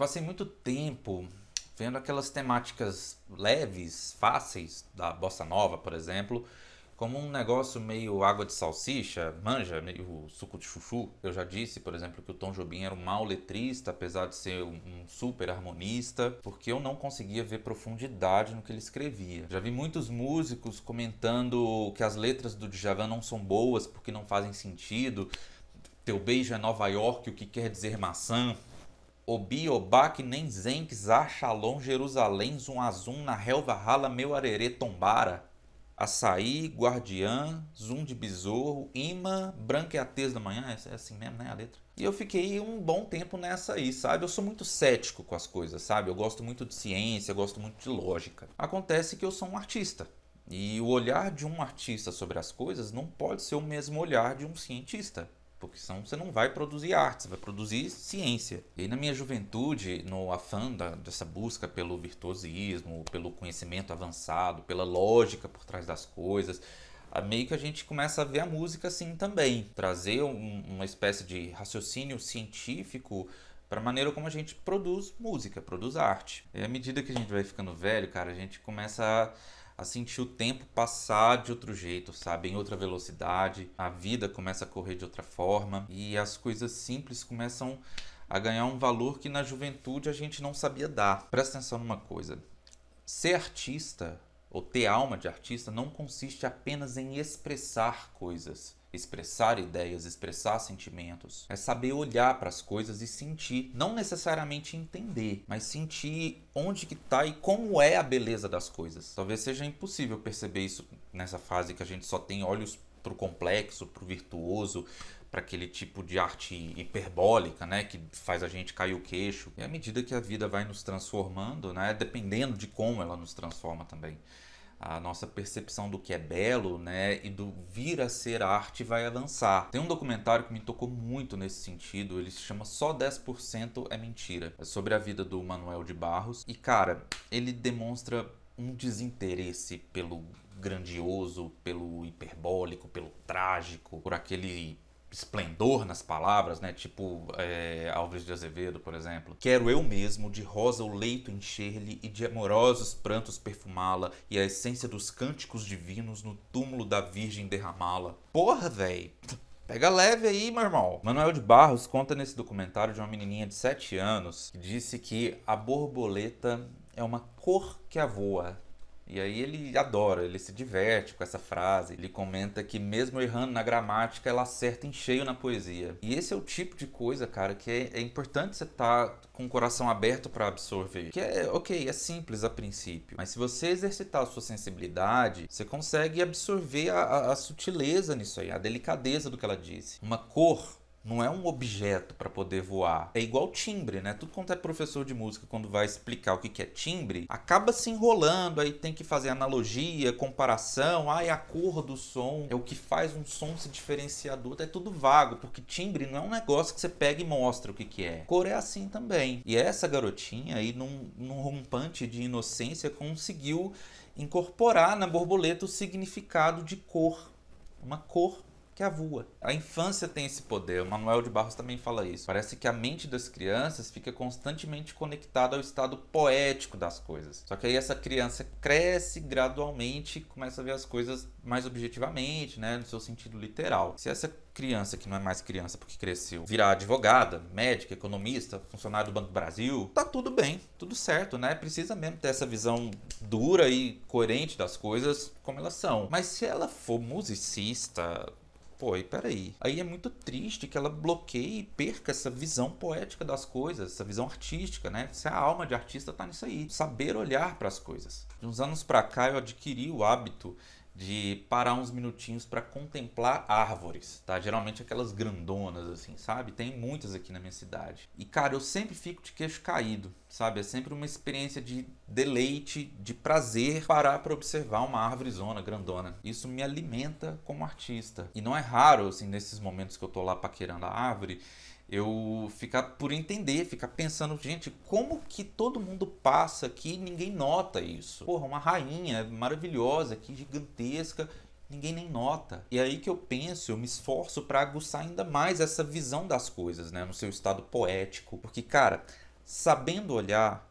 Passei muito tempo vendo aquelas temáticas leves, fáceis, da bossa nova, por exemplo, como um negócio meio água de salsicha, manja, meio suco de chuchu. Eu já disse, por exemplo, que o Tom Jobim era um mau letrista, apesar de ser um super harmonista, porque eu não conseguia ver profundidade no que ele escrevia. Já vi muitos músicos comentando que as letras do Djavan não são boas porque não fazem sentido. Teu beijo é Nova York, o que quer dizer maçã? Obi, Obak nem Zenk, Zachalon, Jerusalém, Zumazum, na Helva Rala, Meu Arerê, Tombara. Açaí, Guardiã, Zoom de Besouro, Ima, Branca e a Tez da Manhã, é assim mesmo, né, a letra? E eu fiquei um bom tempo nessa aí, sabe? Eu sou muito cético com as coisas, sabe? Eu gosto muito de ciência, eu gosto muito de lógica. Acontece que eu sou um artista. E o olhar de um artista sobre as coisas não pode ser o mesmo olhar de um cientista porque senão você não vai produzir arte, você vai produzir ciência. E na minha juventude, no afã da, dessa busca pelo virtuosismo, pelo conhecimento avançado, pela lógica por trás das coisas, ah, meio que a gente começa a ver a música assim também, trazer um, uma espécie de raciocínio científico para a maneira como a gente produz música, produz arte. E à medida que a gente vai ficando velho, cara, a gente começa a a sentir o tempo passar de outro jeito, sabe? Em outra velocidade, a vida começa a correr de outra forma e as coisas simples começam a ganhar um valor que na juventude a gente não sabia dar. Presta atenção numa coisa: ser artista ou ter alma de artista não consiste apenas em expressar coisas, expressar ideias, expressar sentimentos. É saber olhar para as coisas e sentir, não necessariamente entender, mas sentir onde que está e como é a beleza das coisas. Talvez seja impossível perceber isso nessa fase que a gente só tem olhos pro complexo, pro virtuoso, para aquele tipo de arte hiperbólica, né, que faz a gente cair o queixo. E à medida que a vida vai nos transformando, né, dependendo de como ela nos transforma também, a nossa percepção do que é belo, né, e do vir a ser arte vai avançar. Tem um documentário que me tocou muito nesse sentido, ele se chama Só 10% é mentira, é sobre a vida do Manuel de Barros e cara, ele demonstra um desinteresse pelo grandioso, pelo hiperbólico, pelo trágico, por aquele esplendor nas palavras, né? Tipo é, Alves de Azevedo, por exemplo. Quero eu mesmo de rosa o leito encher-lhe e de amorosos prantos perfumá-la e a essência dos cânticos divinos no túmulo da Virgem derramá-la. Porra, véi! Pega leve aí, meu irmão. Manuel de Barros conta nesse documentário de uma menininha de 7 anos que disse que a borboleta é uma cor que avoa. voa, e aí ele adora, ele se diverte com essa frase. Ele comenta que mesmo errando na gramática, ela acerta em cheio na poesia. E esse é o tipo de coisa, cara, que é, é importante você estar tá com o coração aberto para absorver. Que é, ok, é simples a princípio. Mas se você exercitar a sua sensibilidade, você consegue absorver a, a, a sutileza nisso aí, a delicadeza do que ela disse. Uma cor não é um objeto para poder voar. É igual timbre, né? Tudo quanto é professor de música, quando vai explicar o que é timbre, acaba se enrolando, aí tem que fazer analogia, comparação, ah, é a cor do som, é o que faz um som se diferenciar do outro. É tudo vago, porque timbre não é um negócio que você pega e mostra o que, que é. Cor é assim também. E essa garotinha aí, num, num rompante de inocência, conseguiu incorporar na borboleta o significado de cor. Uma cor que avua. A infância tem esse poder, o Manuel de Barros também fala isso. Parece que a mente das crianças fica constantemente conectada ao estado poético das coisas. Só que aí essa criança cresce gradualmente e começa a ver as coisas mais objetivamente, né, no seu sentido literal. Se essa criança que não é mais criança porque cresceu, virar advogada, médica, economista, funcionário do Banco do Brasil, tá tudo bem, tudo certo, né? Precisa mesmo ter essa visão dura e coerente das coisas como elas são. Mas se ela for musicista, pô, e peraí. Aí é muito triste que ela bloqueie e perca essa visão poética das coisas, essa visão artística, né? Se a alma de artista tá nisso aí, saber olhar para as coisas. De uns anos para cá eu adquiri o hábito de parar uns minutinhos para contemplar árvores, tá? Geralmente aquelas grandonas assim, sabe? Tem muitas aqui na minha cidade. E cara, eu sempre fico de queixo caído, sabe? É sempre uma experiência de deleite, de prazer parar para observar uma árvore zona grandona. Isso me alimenta como artista. E não é raro assim nesses momentos que eu tô lá paquerando a árvore, eu ficar por entender, ficar pensando, gente, como que todo mundo passa aqui ninguém nota isso? Porra, uma rainha maravilhosa aqui, gigantesca, ninguém nem nota. E aí que eu penso, eu me esforço para aguçar ainda mais essa visão das coisas, né, no seu estado poético, porque cara, sabendo olhar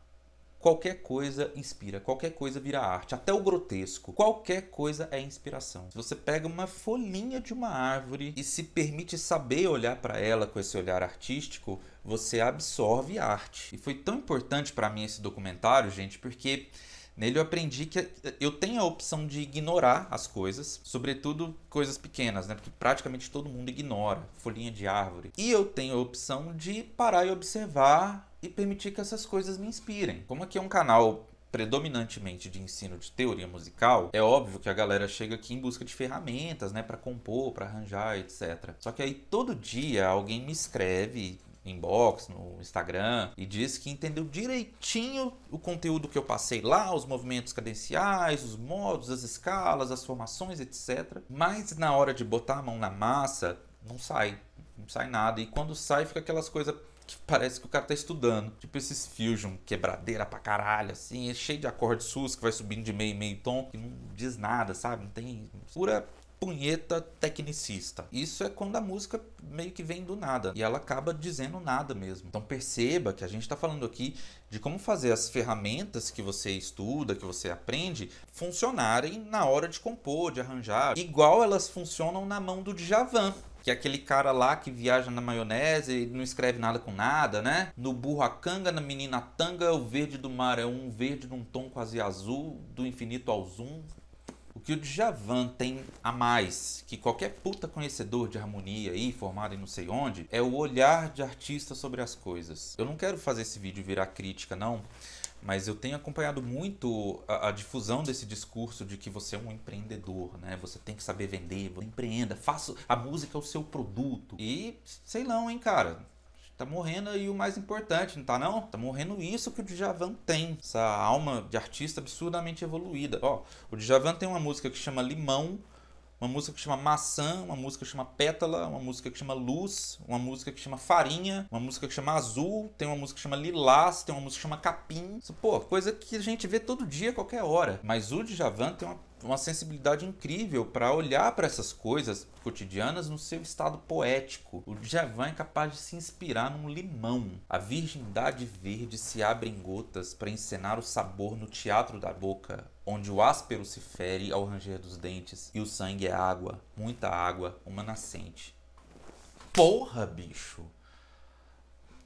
Qualquer coisa inspira, qualquer coisa vira arte, até o grotesco. Qualquer coisa é inspiração. Se você pega uma folhinha de uma árvore e se permite saber olhar para ela com esse olhar artístico, você absorve arte. E foi tão importante para mim esse documentário, gente, porque Nele eu aprendi que eu tenho a opção de ignorar as coisas, sobretudo coisas pequenas, né? Porque praticamente todo mundo ignora folhinha de árvore. E eu tenho a opção de parar e observar e permitir que essas coisas me inspirem. Como aqui é um canal predominantemente de ensino de teoria musical, é óbvio que a galera chega aqui em busca de ferramentas, né, para compor, para arranjar, etc. Só que aí todo dia alguém me escreve inbox no Instagram e diz que entendeu direitinho o conteúdo que eu passei lá, os movimentos cadenciais, os modos, as escalas, as formações, etc. Mas na hora de botar a mão na massa, não sai, não sai nada. E quando sai, fica aquelas coisas que parece que o cara tá estudando. Tipo esses fusion, quebradeira pra caralho, assim, é cheio de acordes sus que vai subindo de meio e meio tom, que não diz nada, sabe? Não tem pura punheta tecnicista. Isso é quando a música meio que vem do nada e ela acaba dizendo nada mesmo. Então perceba que a gente está falando aqui de como fazer as ferramentas que você estuda, que você aprende, funcionarem na hora de compor, de arranjar, igual elas funcionam na mão do Djavan que é aquele cara lá que viaja na maionese e não escreve nada com nada, né? No burro a canga, na menina a tanga, é o verde do mar é um verde num tom quase azul, do infinito ao zoom. O que o Djavan tem a mais, que qualquer puta conhecedor de harmonia aí, formado em não sei onde, é o olhar de artista sobre as coisas. Eu não quero fazer esse vídeo virar crítica, não mas eu tenho acompanhado muito a, a, difusão desse discurso de que você é um empreendedor, né? Você tem que saber vender, empreenda, faça a música é o seu produto. E sei não, hein, cara. Tá morrendo aí o mais importante, não tá não? Tá morrendo isso que o Djavan tem, essa alma de artista absurdamente evoluída. Ó, o Djavan tem uma música que chama Limão, uma música que chama Maçã, uma música que chama Pétala, uma música que chama Luz, uma música que chama Farinha, uma música que chama Azul, tem uma música que chama Lilás, tem uma música que chama Capim. pô, coisa que a gente vê todo dia, qualquer hora. Mas o Djavan tem uma uma sensibilidade incrível para olhar para essas coisas cotidianas no seu estado poético. O Djavan é capaz de se inspirar num limão. A virgindade verde se abre em gotas para encenar o sabor no teatro da boca, onde o áspero se fere ao ranger dos dentes e o sangue é água, muita água, uma nascente. Porra, bicho!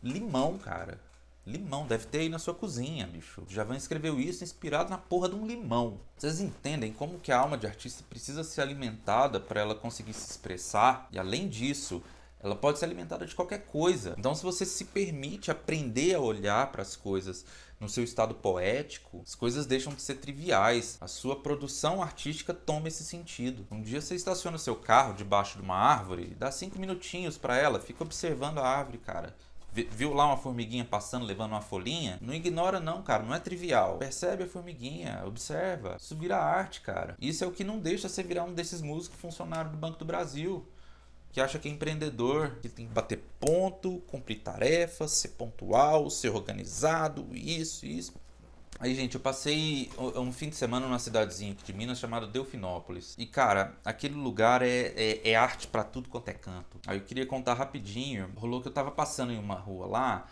Limão, cara. Limão, deve ter aí na sua cozinha, bicho. Javan escreveu isso inspirado na porra de um limão. Vocês entendem como que a alma de artista precisa ser alimentada para ela conseguir se expressar? E além disso, ela pode ser alimentada de qualquer coisa. Então, se você se permite aprender a olhar para as coisas no seu estado poético, as coisas deixam de ser triviais. A sua produção artística toma esse sentido. Um dia você estaciona seu carro debaixo de uma árvore, dá cinco minutinhos para ela, fica observando a árvore, cara. Viu lá uma formiguinha passando, levando uma folhinha? Não ignora não, cara, não é trivial. Percebe a formiguinha, observa. Isso vira arte, cara. Isso é o que não deixa você virar um desses músicos funcionário do Banco do Brasil que acha que é empreendedor, que tem que bater ponto, cumprir tarefas, ser pontual, ser organizado, isso, isso. Aí, gente, eu passei um fim de semana numa cidadezinha de Minas chamada Delfinópolis. E, cara, aquele lugar é, é, é arte para tudo quanto é canto. Aí eu queria contar rapidinho. Rolou que eu tava passando em uma rua lá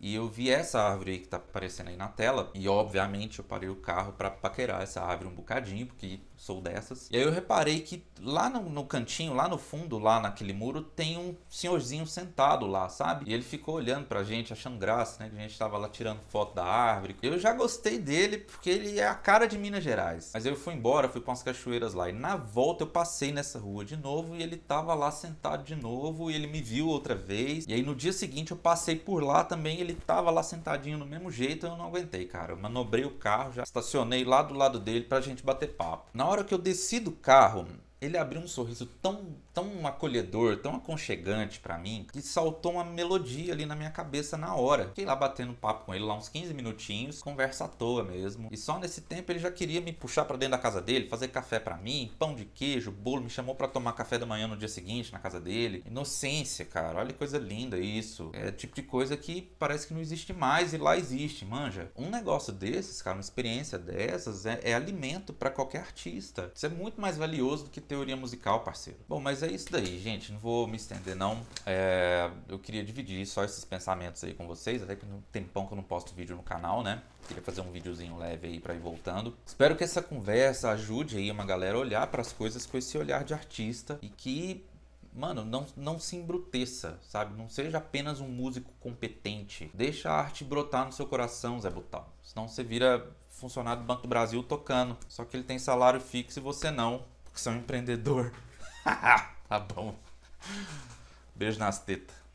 e eu vi essa árvore aí que tá aparecendo aí na tela. E, obviamente, eu parei o carro para paquerar essa árvore um bocadinho, porque sou dessas. E aí eu reparei que lá no, no, cantinho, lá no fundo, lá naquele muro, tem um senhorzinho sentado lá, sabe? E ele ficou olhando pra gente, achando graça, né? Que a gente tava lá tirando foto da árvore. Eu já gostei dele porque ele é a cara de Minas Gerais. Mas eu fui embora, fui pra umas cachoeiras lá. E na volta eu passei nessa rua de novo e ele tava lá sentado de novo e ele me viu outra vez. E aí no dia seguinte eu passei por lá também, ele tava lá sentadinho no mesmo jeito, eu não aguentei, cara. Eu manobrei o carro, já estacionei lá do lado dele pra gente bater papo. Na hora que eu desci do carro, ele abriu um sorriso tão, tão acolhedor, tão aconchegante para mim, que saltou uma melodia ali na minha cabeça na hora. Fiquei lá batendo papo com ele lá uns 15 minutinhos, conversa à toa mesmo. E só nesse tempo ele já queria me puxar para dentro da casa dele, fazer café para mim, pão de queijo, bolo, me chamou para tomar café da manhã no dia seguinte na casa dele. Inocência, cara, olha que coisa linda isso. É tipo de coisa que parece que não existe mais e lá existe, manja. Um negócio desses, cara, uma experiência dessas é, é alimento para qualquer artista. Isso é muito mais valioso do que teoria musical, parceiro. Bom, mas é isso daí, gente. Não vou me estender, não. É, eu queria dividir só esses pensamentos aí com vocês, até que tem um tempão que eu não posto vídeo no canal, né? Queria fazer um videozinho leve aí para ir voltando. Espero que essa conversa ajude aí uma galera a olhar para as coisas com esse olhar de artista e que mano, não, não se embruteça, sabe? Não seja apenas um músico competente. Deixa a arte brotar no seu coração, Zé Butão. Senão você vira funcionário do Banco do Brasil tocando. Só que ele tem salário fixo e você não que são empreendedor. tá bom. Beijo nas tetas.